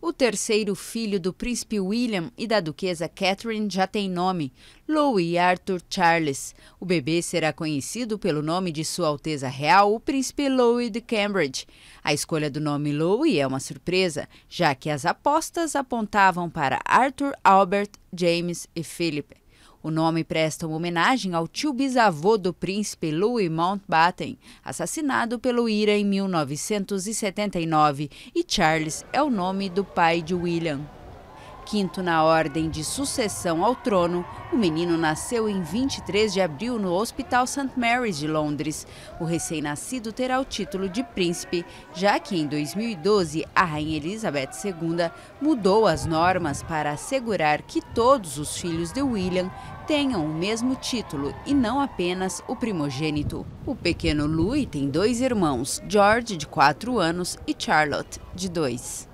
O terceiro filho do príncipe William e da duquesa Catherine já tem nome, Louis Arthur Charles. O bebê será conhecido pelo nome de Sua Alteza Real, o príncipe Louis de Cambridge. A escolha do nome Louis é uma surpresa, já que as apostas apontavam para Arthur Albert, James e Philip. O nome presta uma homenagem ao tio bisavô do príncipe Louis Mountbatten, assassinado pelo Ira em 1979, e Charles é o nome do pai de William. Quinto na ordem de sucessão ao trono, o menino nasceu em 23 de abril no Hospital St. Mary's de Londres. O recém-nascido terá o título de príncipe, já que em 2012 a rainha Elizabeth II mudou as normas para assegurar que todos os filhos de William tenham o mesmo título e não apenas o primogênito. O pequeno Louis tem dois irmãos, George, de 4 anos, e Charlotte, de 2.